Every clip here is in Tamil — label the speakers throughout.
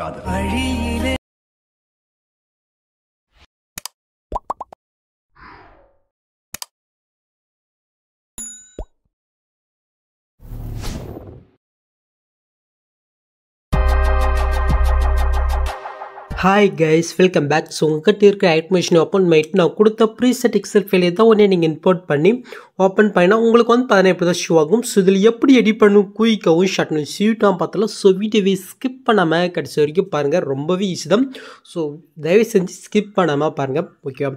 Speaker 1: காதல் hi guys welcome back so உங்ககிட்ட இருக்கிற ஓப்பன் மைட் நான் கொடுத்த ப்ரீசெட் எக்ஸல் ஃபைலே தான் உடனே நீங்கள் இம்போர்ட் பண்ணி ஓப்பன் பண்ணிணால் உங்களுக்கு வந்து பதினேழு தான் ஷூ ஆகும் ஸோ இதில் எப்படி எடிட் பண்ணும் குயிக்காகவும் ஷட்னும் ஸ்வீட்டாக பார்த்தாலும் ஸோ வீ ஸ்கிப் பண்ணாமல் கடைசி வரைக்கும் பாருங்கள் ரொம்பவே ஈஸி தான் ஸோ தயவு செஞ்சு ஸ்கிப் பண்ணாமல் பாருங்கள் ஓகேவா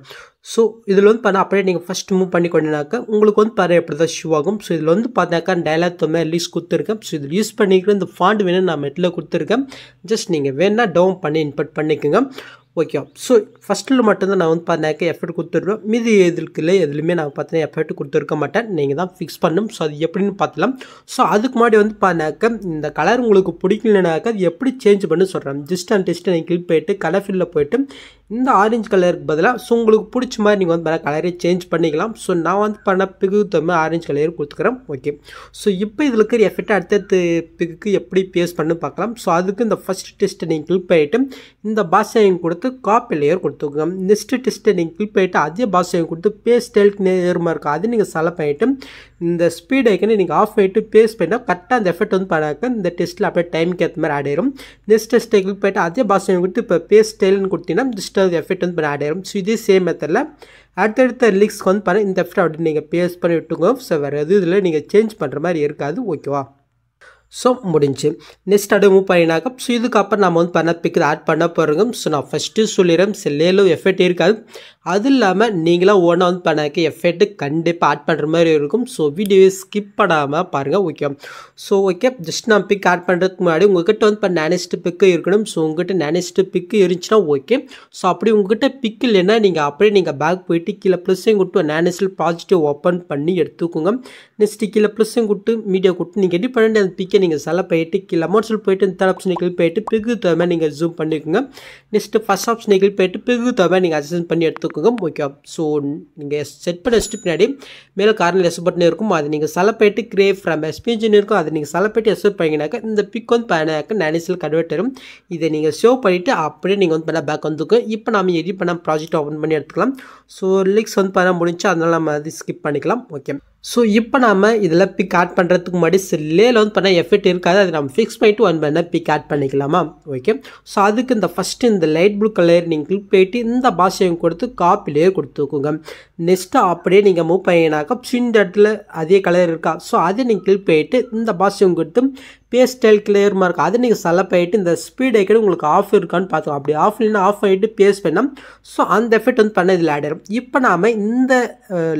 Speaker 1: ஸோ இதில் வந்து பார்த்தா அப்படியே நீங்கள் ஃபஸ்ட் மூவ் பண்ணி கொண்டினாக்கா உங்களுக்கு வந்து பாரு எப்படி தான் ஷூ ஆகும் ஸோ இதில் வந்து பார்த்தாக்கா டயலாக் தொமே லீஸ் கொடுத்துருக்கேன் ஸோ இதில் யூஸ் பண்ணிக்கிற இந்த ஃபாண்ட் வேணும் நான் மெட்டில் கொடுத்துருக்கேன் ஜஸ்ட் நீங்கள் வேணால் டவுன் பண்ணி இன்பட் பண்ணிக்கோங்க ஓகே ஸோ ஃபஸ்ட்டில் மட்டும்தான் நான் வந்து பார்த்தாக்க எஃபர்ட் கொடுத்துருவேன் மீதி இல்லை எதுலையுமே நான் பார்த்தீங்கன்னா எஃபர்ட் கொடுத்துருக்க மாட்டேன் நீங்கள் தான் ஃபிக்ஸ் பண்ணணும் ஸோ அது எப்படின்னு பார்த்துலாம் ஸோ அதுக்கு முன்னாடி வந்து பார்த்தாக்க இந்த கலர் உங்களுக்கு பிடிக்கலனாக்கா அது எப்படி சேஞ்ச் பண்ணு சொல்கிறேன் ஜஸ்ட் அண்ட் டெஸ்ட்டு நீங்கள் கிளிக் போயிட்டு கலர் ஃபீல்டில் போயிட்டு இந்த ஆரஞ்சு கலருக்கு பதிலாக ஸோ உங்களுக்கு பிடிச்ச மாதிரி நீங்கள் வந்து பல கலரே சேஞ்ச் பண்ணிக்கலாம் ஸோ நான் வந்து பண்ண பிகுக்கு தகுந்த ஆரஞ்சு கலர் கொடுத்துக்கிறேன் ஓகே ஸோ இப்போ இதில் இருக்கிற எஃபெக்ட் அடுத்தடுத்து பிகுக்கு எப்படி பேஸ் பண்ணு பார்க்கலாம் ஸோ அதுக்கு இந்த ஃபஸ்ட் டெஸ்ட்டை நீங்கள் கிளிக் பண்ணிவிட்டு இந்த பாஷையும் கொடுத்து காப்பி லேயர் கொடுத்துக்கோங்க நெக்ஸ்ட் டெஸ்ட்டை நீங்கள் கிளிக் பண்ணிவிட்டு அதே பாஷையும் கொடுத்து பேஸ் டெல்ட் நேரமாக இருக்கும் அது நீங்கள் செலக்ட் பண்ணிவிட்டு இந்த ஸ்பீட் ஐக்கனை நீங்கள் ஆஃப் பண்ணிட்டு பேஸ் பண்ணால் கரெக்டாக அந்த எஃபெக்ட் வந்து பண்ணாக்க இந்த டெஸ்ட்டில் அப்படியே டைமுக்கு ஏற்ற மாதிரி ஆட் ஆயிரும் நெக்ஸ்ட் டெஸ்ட் ஐக்கில் போய்ட்டு அதே பாஷை கொடுத்து இப்போ பேஸ் ஸ்டைல்னு கொடுத்தீங்கன்னா டிஸ்டர் அது எஃபெக்ட் வந்து பண்ண ஆட் ஆயிரும் ஸோ இதே சேம் மெத்தடில் அடுத்தடுத்த லிக்ஸ்க்கு வந்து பண்ண இந்த எஃபெக்ட் அப்படி நீங்கள் பேஸ் பண்ணி விட்டுங்க ஸோ வேறு எது இதில் நீங்கள் சேஞ்ச் பண்ணுற மாதிரி இருக்காது ஓகேவா ஸோ முடிஞ்சு நெக்ஸ்ட் அடுவு மூவ் பண்ணினாக்கா ஸோ இதுக்கப்புறம் நம்ம வந்து பண்ண பிக்கு ஆட் பண்ண போகிறோங்க ஸோ நான் ஃபஸ்ட்டு சொல்லிடுறேன் சிலேலும் எஃபெக்ட் இருக்காது அது இல்லாமல் நீங்களாம் ஒன்றா வந்து பண்ணாக்க எஃபெக்ட் கண்டிப்பாக ஆட் பண்ணுற மாதிரி இருக்கும் ஸோ வீடியோவை ஸ்கிப் பண்ணாமல் பாருங்கள் ஓகே ஸோ ஓகே ஜஸ்ட் நான் பிக் ஆட் பண்ணுறதுக்கு முன்னாடி உங்கள்கிட்ட வந்து இப்போ நேனஸ்ட் பிக்கு இருக்கணும் ஸோ உங்கள்கிட்ட நேனஸ்ட் பிக்கு இருந்துச்சுன்னா ஓகே ஸோ அப்படி உங்கள்கிட்ட பிக் இல்லைன்னா நீங்கள் அப்படியே நீங்கள் பேக் போயிட்டு கீழே ப்ளஸ்ஸையும் கொடுத்து நேனஸ்டில் ப்ராஜெக்ட்டை ஓப்பன் பண்ணி எடுத்துக்கோங்க நெக்ஸ்ட்டு கீழே ப்ளஸ்ஸையும் கொடுத்து மீடியா கொடுத்து நீங்கள் ரெடி பண்ணி அந்த பிக்கை நீங்கள் செல்ல போயிட்டு கீழே மோட்ஸில் போயிட்டு இந்த ஆப்ஷன் நீங்கள் போயிட்டு பிகு தவிர நீங்கள் ஜூம் பண்ணிக்கோங்க நெக்ஸ்ட்டு ஃபஸ்ட் ஆப்ஷன் நீங்கள் போயிட்டு பிகு தவிர நீங்கள் அசிஸ்டன்ட் பண்ணி எடுத்துக்கோங்க ஓகே ஸோ நீங்கள் செட் பண்ணி வச்சுட்டு பின்னாடி மேலே காரணம் எஸ் பட்டன் இருக்கும் அது நீங்கள் செல்ல போயிட்டு கிரே ஃப்ரம் எஸ்பிஜின் இருக்கும் அது நீங்கள் செல்ல போயிட்டு எஸ் பண்ணிங்கனாக்கா இந்த பிக் வந்து பண்ணினாக்க நேனிஸில் கன்வெர்ட் வரும் இதை நீங்கள் ஷோ பண்ணிவிட்டு அப்படியே நீங்கள் வந்து பண்ணால் பேக் வந்துக்கும் இப்போ நம்ம எடிட் பண்ணால் ப்ராஜெக்ட் ஓப்பன் பண்ணி எடுத்துக்கலாம் ஸோ லிக்ஸ் வந்து பண்ண முடிஞ்சு அதனால் நம்ம அது ஸ்கிப் பண்ணிக்கலாம் ஓகே ஸோ இப்போ நாம் இதில் பிக் ஆட் பண்ணுறதுக்கு முன்னாடி லேல வந்து பண்ணால் எஃபெக்ட் இருக்காது அது நம்ம ஃபிக்ஸ் பண்ணிட்டு ஒன் பண்ண பிக் ஆட் பண்ணிக்கலாமா ஓகே ஸோ அதுக்கு இந்த ஃபஸ்ட்டு இந்த லைட் ப்ளூ கலர் நீங்கள் கிளிக் போயிட்டு இந்த பாஷையும் கொடுத்து காப்பிலேயே கொடுத்துக்கோங்க நெக்ஸ்ட்டு அப்படியே நீங்கள் மூவ் பண்ணினாக்கா சின்ன இடத்துல அதே கலர் இருக்கா ஸோ அதை நீங்கள் கிளிக் போயிட்டு இந்த பாஷையும் கொடுத்து பேஸ்டைல் கிளியர் மார்க் அது நீங்கள் செலப் ஆகிட்டு இந்த ஸ்பீட் ஐக்கடி உங்களுக்கு ஆஃப் இருக்கான்னு பார்த்துக்கோ அப்படி ஆஃப் இல்லைனா ஆஃப் ஆகிட்டு பேஸ் பண்ணால் ஸோ அந்த எஃபெக்ட் வந்து பண்ண இதில் ஆடிடும் இப்போ நாம் இந்த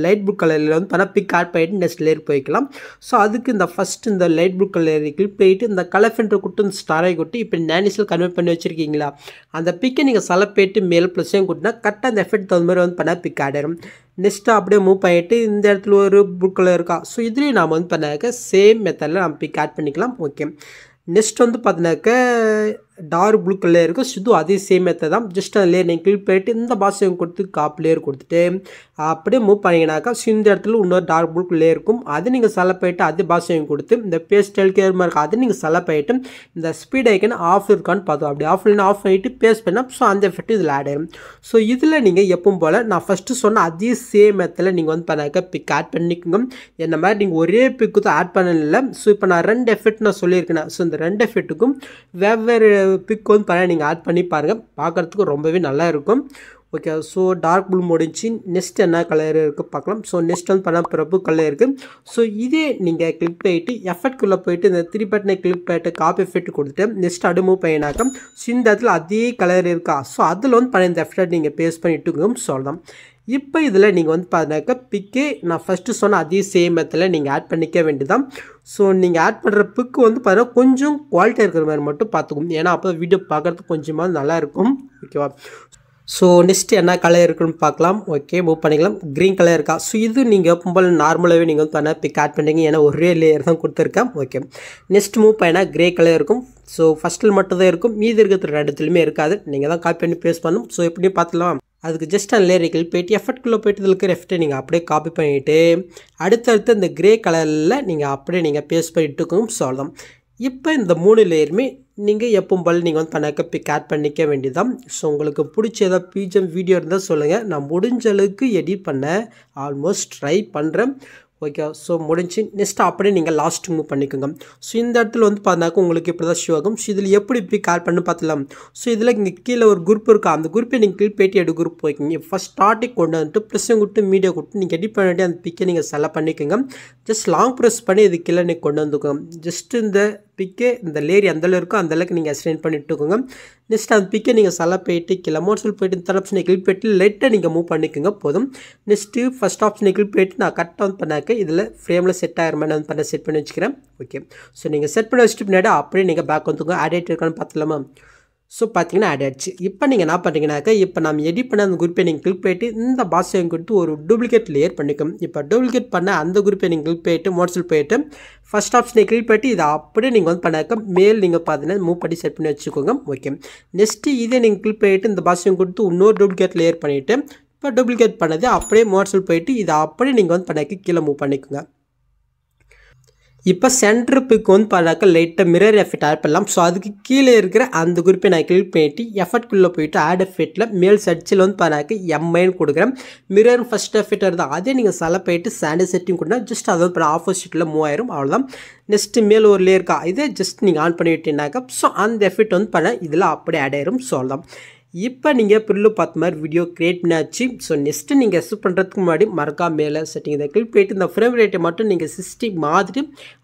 Speaker 1: லைட் ப்ளூ கலரில் வந்து பண்ணால் பிக் ஆட் பண்ணிட்டு நெக்ஸ்ட் லேயர் போய்க்கலாம் ஸோ அதுக்கு இந்த ஃபஸ்ட் இந்த லைட் ப்ளூ கலர் கிளிக் போயிட்டு இந்த கலர் ஃபென்ட்ரு குட்டு இந்த ஸ்டாரை கொட்டி இப்போ நேனிஸில் கன்வெர்ட் பண்ணி வச்சுருக்கீங்களா அந்த பிக்கை நீங்கள் செலப் போயிட்டு மேல் ப்ளஸ்ஸையும் கூட்டினா கரெக்டாக அந்த எஃபெக்ட் தகுந்த மாதிரி வந்து பண்ணால் பிக் ஆடிடும் நெக்ஸ்ட்டு அப்படியே மூவ் பண்ணிவிட்டு இந்த இடத்துல ஒரு புக்கில் இருக்கா ஸோ இதுலேயும் நாம் வந்து பார்த்தினாக்க சேம் மெத்தடில் நம்ம பிக் ஆட் பண்ணிக்கலாம் ஓகே நெக்ஸ்ட் வந்து பார்த்தினாக்க டார்க் ப்ளூ கலர் இருக்குது சுது அதே சேம் மெத்தட் தான் ஜஸ்ட் அந்த லேயர் நீங்கள் கிளிக் போயிட்டு இந்த பாசம் கொடுத்து காப் லேயர் கொடுத்துட்டு அப்படியே மூவ் பண்ணிங்கனாக்கா இந்த இடத்துல இன்னொரு டார்க் ப்ளூ கலர் இருக்கும் அது நீங்கள் செலப் போயிட்டு அதே பாஷையும் கொடுத்து இந்த பேஸ்ட் கேர் மாதிரி அது நீங்கள் செலப் போயிட்டு இந்த ஸ்பீட் ஐக்கன் ஆஃப் இருக்கான்னு பார்த்தோம் அப்படி ஆஃப் இல்லைனா ஆஃப் பண்ணிட்டு பேஸ்ட் பண்ணால் ஸோ அந்த எஃபெக்ட் இதில் ஆட் ஆகிடும் ஸோ இதில் நீங்கள் எப்பவும் போல் நான் ஃபஸ்ட்டு சொன்ன அதே சேம் எத்தில் நீங்கள் வந்து பண்ணாக்கா பிக் ஆட் பண்ணிக்கோங்க என்ன மாதிரி நீங்கள் ஒரே பிக்கு தான் ஆட் பண்ணல ஸோ இப்போ நான் ரெண்டு எஃபெக்ட் நான் சொல்லியிருக்கேன் ஸோ இந்த ரெண்டு எஃபெக்ட்டுக்கும் வெவ்வேறு பிக் வந்து பாருங்கள் நீங்கள் ஆட் பண்ணி பாருங்கள் பார்க்குறதுக்கு ரொம்பவே நல்லா இருக்கும் ஓகே ஸோ டார்க் ப்ளூ முடிஞ்சு நெக்ஸ்ட் என்ன கலர் இருக்குது பார்க்கலாம் ஸோ நெக்ஸ்ட் வந்து பண்ணால் பிறப்பு கலர் இருக்குது ஸோ இதே நீங்கள் கிளிக் போயிட்டு எஃபெக்ட்குள்ளே போயிட்டு இந்த த்ரீ பட்டனை கிளிக் போயிட்டு காப்பி எஃபெக்ட் கொடுத்துட்டு நெக்ஸ்ட் அடுமூவ் பையனாக்கம் ஸோ இந்த இடத்துல அதே கலர் இருக்கா ஸோ அதில் வந்து பண்ண இந்த எஃபெக்ட் நீங்கள் பேஸ் பண்ணிட்டுக்கும் சொல்லலாம் இப்போ இதில் நீங்கள் வந்து பார்த்தாக்க பிக்கு நான் ஃபஸ்ட்டு சொன்ன அதே சேம் மெத்தில் நீங்கள் ஆட் பண்ணிக்க வேண்டியதான் ஸோ நீங்கள் ஆட் பண்ணுற பிக்கு வந்து பார்த்தீங்கன்னா கொஞ்சம் குவாலிட்டியாக இருக்கிற மாதிரி மட்டும் பார்த்துக்கணும் ஏன்னா அப்போ வீடியோ பார்க்குறதுக்கு கொஞ்சமாக நல்லாயிருக்கும் ஓகேவா ஸோ நெக்ஸ்ட்டு என்ன கலர் இருக்குன்னு பார்க்கலாம் ஓகே மூவ் பண்ணிக்கலாம் க்ரீன் கலர் இருக்கா ஸோ இது நீங்கள் பொம்பல் நார்மலாகவே நீங்கள் வந்து பண்ண பிக் ஆட் பண்ணுறீங்க ஏன்னா ஒரே லேயர் தான் கொடுத்துருக்கேன் ஓகே நெக்ஸ்ட் மூவ் பண்ணால் க்ரே கலர் இருக்கும் ஸோ ஃபஸ்ட்டில் மட்டும்தான் இருக்கும் மீதி இருக்கிற இடத்துலையுமே இருக்காது நீங்கள் தான் காப்பி பண்ணி பேஸ் பண்ணணும் ஸோ எப்படியும் பார்த்துலாம் அதுக்கு ஜஸ்ட் அந்த லேரிக்கல் போயிட்டு எஃபர்ட்குள்ளே போயிட்டு இதில் இருக்கிற எஃபர்ட்டை நீங்கள் அப்படியே காப்பி பண்ணிவிட்டு அடுத்தடுத்து அந்த க்ரே கலரில் நீங்கள் அப்படியே நீங்கள் பேஸ் பண்ணிட்டு இருக்கணும் ஸோ இப்போ இந்த மூணு லேயருமே நீங்கள் எப்பவும் போல் நீங்கள் வந்து பண்ணாக்க பிக் ஆட் பண்ணிக்க வேண்டியதான் ஸோ உங்களுக்கு பிடிச்ச ஏதாவது பிஜிஎம் வீடியோ இருந்தால் சொல்லுங்கள் நான் முடிஞ்ச அளவுக்கு எடிட் பண்ண ஆல்மோஸ்ட் ட்ரை பண்ணுறேன் ஓகே ஸோ முடிஞ்சு நெக்ஸ்ட்டு அப்படியே நீங்கள் லாஸ்ட் மூவ் பண்ணிக்கோங்க ஸோ இந்த இடத்துல வந்து பார்த்தாக்க உங்களுக்கு இப்படி தான் ஷோ ஆகும் ஸோ இதில் எப்படி இப்படி கால் பண்ணு பார்த்துலாம் ஸோ இதில் இங்கே கீழே ஒரு குரூப் இருக்கா அந்த குரூப்பை நீங்கள் கீழ் பேட்டி எடு குரூப் போய்க்கிங்க ஃபஸ்ட் ஸ்டார்டிங் கொண்டு வந்துட்டு ப்ரெஸ்ஸும் கொடுத்து மீடியா கொடுத்து நீங்கள் எடிட் பண்ணிட்டு அந்த பிக்கை நீங்கள் செலக்ட் பண்ணிக்கோங்க ஜஸ்ட் லாங் ப்ரெஸ் பண்ணி இது கீழே நீங்கள் கொண்டு வந்துக்கோங்க ஜஸ்ட் இந்த பிக்கு இந்த லேரி அந்தளவு இருக்கும் அந்தளவுக்கு நீங்கள் எக்ஸ்டெண்ட் பண்ணிட்டுக்கோங்க நெக்ஸ்ட் அந்த பிக்கை நீங்கள் சல போயிட்டு கிளம்ப சொல்லி போயிட்டு இந்த ஆப்ஷனை கிளிக் போயிட்டு லைட்டை நீங்கள் மூவ் பண்ணிக்கோங்க போதும் நெக்ஸ்ட்டு ஃபஸ்ட் ஆப்ஷனை கிளிக் போயிட்டு நான் கட் ஆன் பண்ணாக்க இதில் ஃப்ரேமில் செட் ஆகிற மாதிரி நான் பண்ண செட் பண்ணி வச்சுக்கிறேன் ஓகே ஸோ நீங்கள் செட் பண்ணி வச்சுட்டு பின்னாடி அப்படியே நீங்கள் பேக் வந்துக்கோங்க ஆட் ஆகிட்டு இருக்கான்னு பார்த்துலாமா ஸோ பார்த்தீங்கன்னா ஆட் ஆகிடுச்சு இப்போ நீங்கள் என்ன பண்ணுறீங்கனாக்கா இப்போ நம்ம எடிட் பண்ண அந்த குரூப்பை நீங்கள் கிளிக் போயிட்டு இந்த பாஷையும் கொடுத்து ஒரு டூப்ளிகேட் லேயர் பண்ணிக்கும் இப்போ டூப்ளிகேட் பண்ண அந்த குரூப்பை நீங்கள் கிளிக் போயிட்டு மோட்ஸில் போயிட்டு ஃபஸ்ட் ஆப்ஷனை கிளிக் போயிட்டு இதை அப்படியே நீங்கள் வந்து பண்ணாக்க மேல் நீங்கள் பார்த்தீங்கன்னா மூவ் பண்ணி செட் பண்ணி வச்சுக்கோங்க ஓகே நெக்ஸ்ட்டு இதே நீங்கள் கிளிக் போயிட்டு இந்த பாஷையும் கொடுத்து இன்னொரு டூப்ளிகேட் லேயர் பண்ணிவிட்டு இப்போ டூப்ளிகேட் பண்ணது அப்படியே மோட்ஸில் போயிட்டு இதை அப்படியே நீங்கள் வந்து பண்ணாக்க கீழே மூவ் பண்ணிக்கோங்க இப்போ சென்டர் பிக் வந்து பார்த்தாக்க லைட்டாக மிரர் எஃபெக்ட் ஆட் பண்ணலாம் ஸோ அதுக்கு கீழே இருக்கிற அந்த குறிப்பை நான் கிளிக் பண்ணிவிட்டு எஃபெக்ட்குள்ளே போயிட்டு ஆட் எஃபெக்ட்டில் மேல் சர்ச்சில் வந்து பார்த்தாக்க எம்ஐன்னு கொடுக்குறேன் மிரர் ஃபஸ்ட் எஃபெக்ட் இருந்தால் அதே நீங்கள் சில போயிட்டு சாண்டல் செட்டிங் கொடுனா ஜஸ்ட் அதை வந்து ஆப்போசிட்டில் மூவ் ஆயிரும் அவ்வளோதான் நெக்ஸ்ட்டு மேல் ஒரு லேயர்க்கா இதே ஜஸ்ட் நீங்கள் ஆன் பண்ணி ஸோ அந்த எஃபெக்ட் வந்து பண்ண இதில் அப்படியே ஆட் ஆயிரும் ஸோ அவ்வளோதான் இப்போ நீங்கள் பில்லு பார்த்த மாதிரி வீடியோ கிரியேட் பண்ணியாச்சு ஸோ நெக்ஸ்ட்டு நீங்கள் எக்ஸ்ட் பண்ணுறதுக்கு முன்னாடி மறக்கா மேலே செட்டிங் இதை கிளிக் போயிட்டு இந்த ஃப்ரேம் ரேட்டை மட்டும் நீங்கள் சிக்ஸ்டி மாதிரி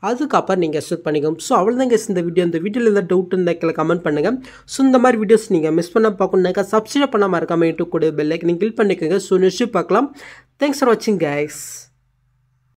Speaker 1: அதுக்கப்புறம் நீங்கள் எக்ஸ்ட் பண்ணிக்கோங்க ஸோ அவ்வளோதாங்க இந்த வீடியோ இந்த வீடியோவில் எதாவது டவுட் இருந்தால் கீழே கமெண்ட் பண்ணுங்கள் ஸோ இந்த மாதிரி வீடியோஸ் நீங்கள் மிஸ் பண்ண பார்க்கணுனாக்கா சப்ஸ்கிரைப் பண்ண மறக்காமல் யூடியூப் கூட பெல்லைக்கு நீங்கள் கிளிக் பண்ணிக்கோங்க ஸோ நிச்சயம் பார்க்கலாம் தேங்க்ஸ் ஃபார் வாட்சிங் கேஸ்